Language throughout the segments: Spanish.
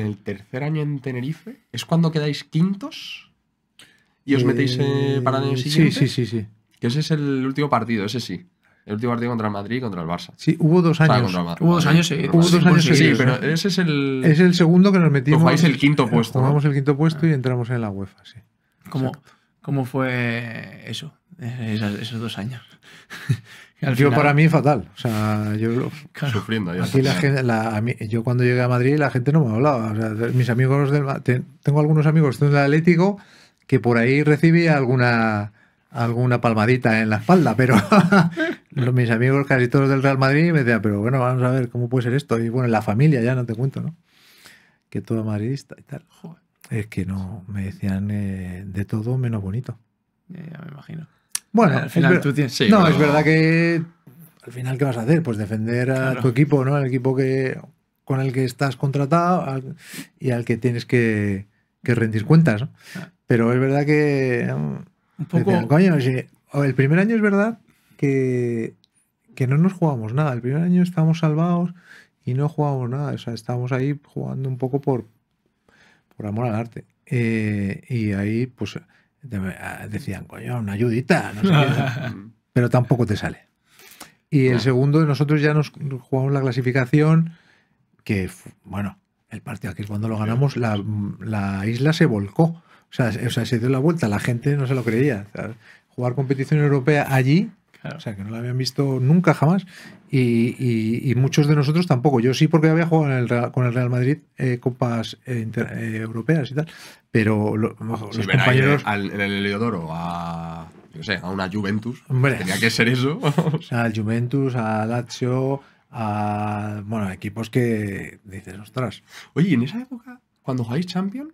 en el tercer año en Tenerife es cuando quedáis quintos y os metéis eh, eh, para el siguiente. Sí, sí, sí, sí. Que ese es el último partido, ese sí. El último partido contra el Madrid y contra el Barça. Sí, hubo dos años. hubo dos años, sí. Hubo dos años, sí, sí pero ese es el... Es el segundo que nos metimos. tomáis el quinto puesto. tomamos el quinto puesto y entramos en la UEFA, sí. Como, ¿Cómo fue eso? Esos, dos años. al final... para mí fatal. O sea, yo sufriendo. yo cuando llegué a Madrid la gente no me hablaba. mis amigos del, tengo algunos amigos del Atlético que por ahí recibí alguna alguna palmadita en la espalda, pero mis amigos casi todos del Real Madrid me decían, pero bueno, vamos a ver cómo puede ser esto. Y bueno, la familia ya no te cuento, ¿no? Que todo madridista y tal. Joder es que no, me decían eh, de todo menos bonito. Ya me imagino. Bueno, al final tú tienes... no, es verdad que al final, ¿qué vas a hacer? Pues defender a tu equipo, ¿no? Al equipo que, con el que estás contratado y al que tienes que, rendir cuentas, ¿no? Ah. Pero es verdad que... Un poco... el primer año es verdad que, que no nos jugamos nada. El primer año estábamos salvados y no jugábamos nada. O sea, estábamos ahí jugando un poco por, por amor al arte. Eh, y ahí, pues, ah, decían, coño, una ayudita, mm. pero tampoco te sale. Y el segundo, nosotros ya nos jugamos la clasificación, que, bueno, el partido aquí cuando lo ganamos, la, la isla se volcó. O sea, o sea, se dio la vuelta, la gente no se lo creía. jugar competición europea allí o sea, que no la habían visto nunca jamás. Y, muchos de nosotros tampoco. Yo sí, porque había jugado con el Real Madrid eh, copas eh, eh, europeas y tal. Pero los compañeros. Al, al, a. una Juventus. Tenía que ser eso. al Juventus, a Lazio, a. Bueno, equipos que dices, ostras. Oye, en esa época, cuando jugáis Champions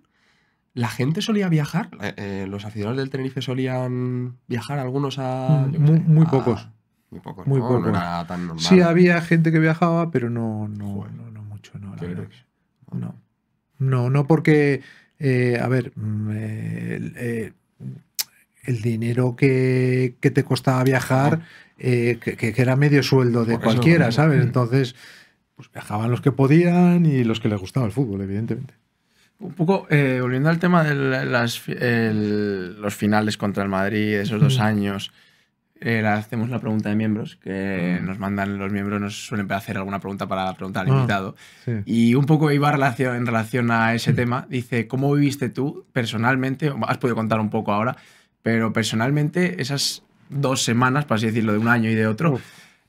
la gente solía viajar, eh, eh, los aficionados del Tenerife solían viajar algunos a... Mm, muy, pocos. Muy pocos. ¿no? era tan normal. Sí, había gente que viajaba, pero no, no, no, mucho, no, No. no, porque, eh, a ver, mm, el dinero que, te costaba viajar, que, era medio sueldo de cualquiera, ¿sabes? Mm. Entonces, pues viajaban los que podían y los que les gustaba el fútbol, evidentemente un poco eh, volviendo al tema de los finales contra el Madrid, esos dos años, eh, hacemos la pregunta de miembros, que ah. nos mandan los miembros, nos suelen hacer alguna pregunta para preguntar al ah, invitado. Y un poco iba en relación a ese tema. Dice, ¿cómo viviste tú personalmente? Has podido contar un poco ahora, pero personalmente esas dos semanas, por así decirlo, de un año y de otro.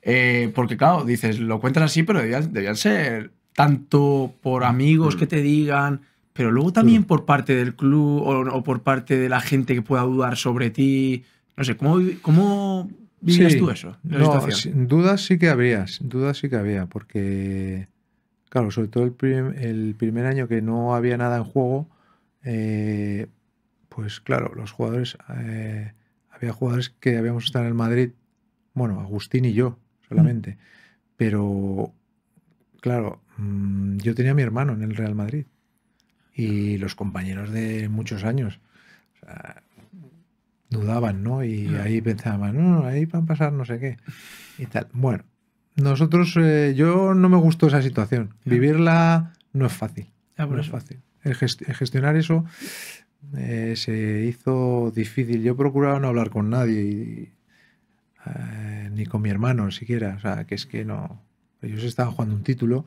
Eh, porque claro, dices, lo cuentas así, pero debían ser tanto por mm. amigos que te digan pero luego también por parte del club o, por parte de la gente que pueda dudar sobre ti. No sé, ¿cómo, cómo vivías tú eso? No, dudas sí que habría, dudas sí que había, porque, claro, sobre todo el, el primer año que no había nada en juego, eh, pues claro, los jugadores, eh, había jugadores que habíamos estado en el Madrid, bueno, Agustín y yo solamente, mm. pero, claro, mm, yo tenía a mi hermano en el Real Madrid y los compañeros de muchos años dudaban, ¿no? Y mm. ahí pensaban, no, mm, ahí van a pasar no sé qué y tal. Bueno, nosotros, eh, yo no me gustó esa situación. Vivirla no es fácil. Ah, no es fácil. El gestionar eso eh, se hizo difícil. Yo procuraba no hablar con nadie, eh, ni con mi hermano siquiera. O sea, que es que no. Ellos estaban jugando un título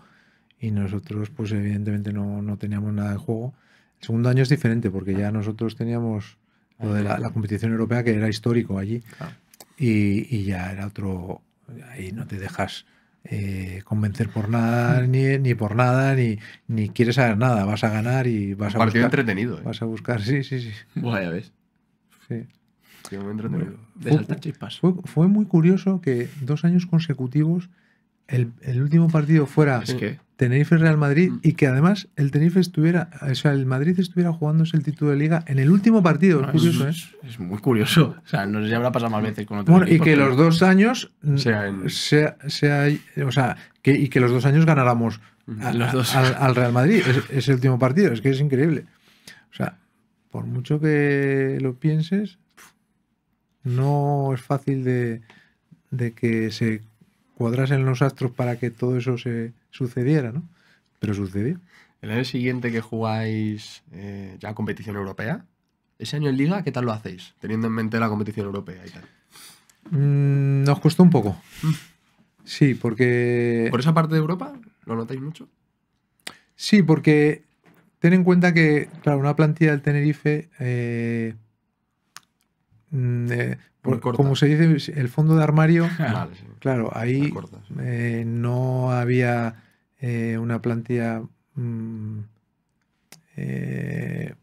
y nosotros pues evidentemente no, no teníamos nada de juego. El segundo año es diferente porque ya nosotros teníamos lo de la, competición europea que era histórico allí y, y, ya era otro, ahí no te dejas eh, convencer por nada, ni, ni por nada, ni, ni quieres saber nada, vas a ganar y vas a Partido entretenido. ¿eh? Vas a buscar, sí, sí, sí. Bueno, ya ves. Sí. de fue muy curioso que dos años consecutivos el, último partido fuera Tenerife-Real Madrid mm. y que además el Tenerife estuviera, o sea, el Madrid estuviera jugándose el título de liga en el último partido. es curioso, ¿eh? Es muy curioso. O sea, no sé habrá pasado más veces con otro Bueno, y que los dos años mm, o sea, y que los dos años ganáramos mm, al, Real Madrid es, ese último partido. Es que es increíble. O sea, por mucho que lo pienses, no es fácil de que se cuadrasen los astros para que todo eso se sucediera, ¿no? Pero sucedió. El año siguiente que jugáis ya eh, competición europea, ese año en Liga, ¿qué tal lo hacéis? Teniendo en mente la competición europea y tal. Mm, nos costó un poco. Mm. Sí, porque. ¿Por esa parte de Europa? ¿Lo notáis mucho? Sí, porque ten en cuenta que, claro, una plantilla del Tenerife. Eh, mm, eh, como se dice, el fondo de armario, claro, ahí eh, no había eh, una plantilla... Mm, eh,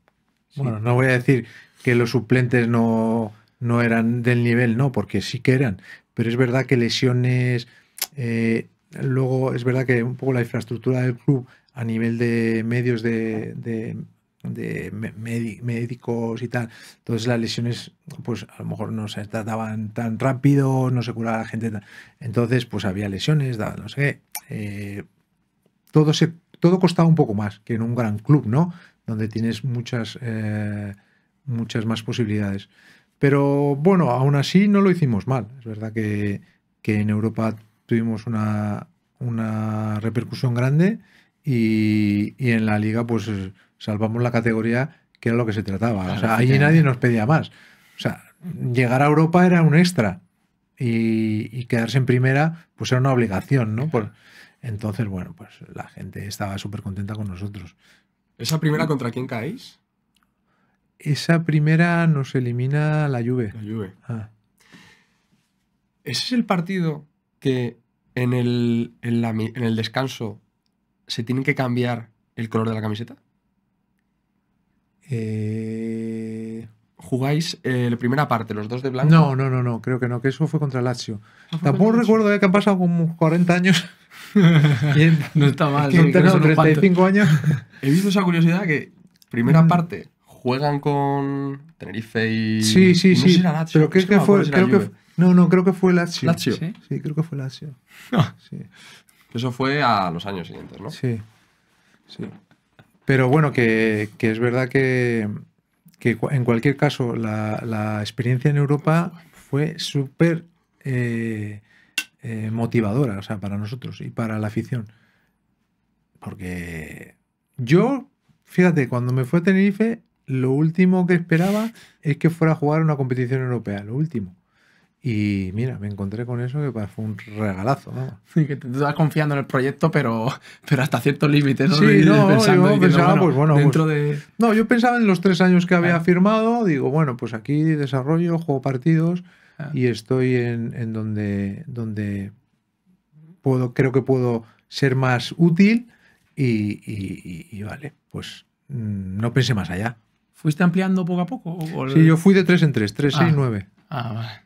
bueno, no voy a decir que los suplentes no, eran del nivel, no, porque sí que eran, pero es verdad que lesiones... luego es verdad que un poco la infraestructura del club a nivel de medios de de médicos y tal. Entonces las lesiones, pues a lo mejor no se trataban tan rápido, no se curaba la gente. Entonces, pues había lesiones, no sé eh, todo, se, todo costaba un poco más que en un gran club, ¿no? Donde tienes muchas, eh, muchas más posibilidades. Pero bueno, aún así no lo hicimos mal. Es verdad que, en Europa tuvimos una, una repercusión grande y, y en la liga, pues salvamos la categoría, que era lo que se trataba. o sea, allí nadie nos pedía más. O sea, llegar a Europa era un extra y, quedarse en primera, pues era una obligación, ¿no? entonces, bueno, pues la gente estaba súper contenta con nosotros. ¿Esa primera contra quién caéis? Esa primera nos elimina la Juve. La ah. Ese es el partido que en en el descanso se tiene que cambiar el color de la camiseta. Eh, jugáis eh, la primera parte, los dos de blanco. No, no, no, no, creo que no, que eso fue contra Lazio. Ah, Tampoco recuerdo eh, que han pasado como 40 años. no está mal. 35 años. He visto esa curiosidad que primera mm. parte juegan con Tenerife y... Sí, sí, sí. pero creo que, fue... Creo que, no, no, creo que fue Lazio. ¿Lazio? ¿Sí? creo que fue Lazio. Ah. Eso fue a los años siguientes, ¿no? Sí. Sí. Pero bueno, que, es verdad que, en cualquier caso la, experiencia en Europa fue súper eh, eh, motivadora, o sea, para nosotros y para la afición. Porque yo, fíjate, cuando me fue a Tenerife, lo último que esperaba es que fuera a jugar una competición europea, lo último. Y mira, me encontré con eso que fue un regalazo. Sí, que te estás confiando en el proyecto, pero, pero hasta cierto límite. ¿no? Sí, yo pensaba, pues, Dentro pues, de... No, yo pensaba en los tres años que había ah. firmado. Digo, bueno, pues aquí desarrollo, juego partidos ah. y estoy en, donde, donde puedo, creo que puedo ser más útil. Y, vale, pues mm, no pensé más allá. ¿Fuiste ampliando poco a poco? Sí, yo fui de tres en tres, tres, seis, ah. nueve. Ah, vale.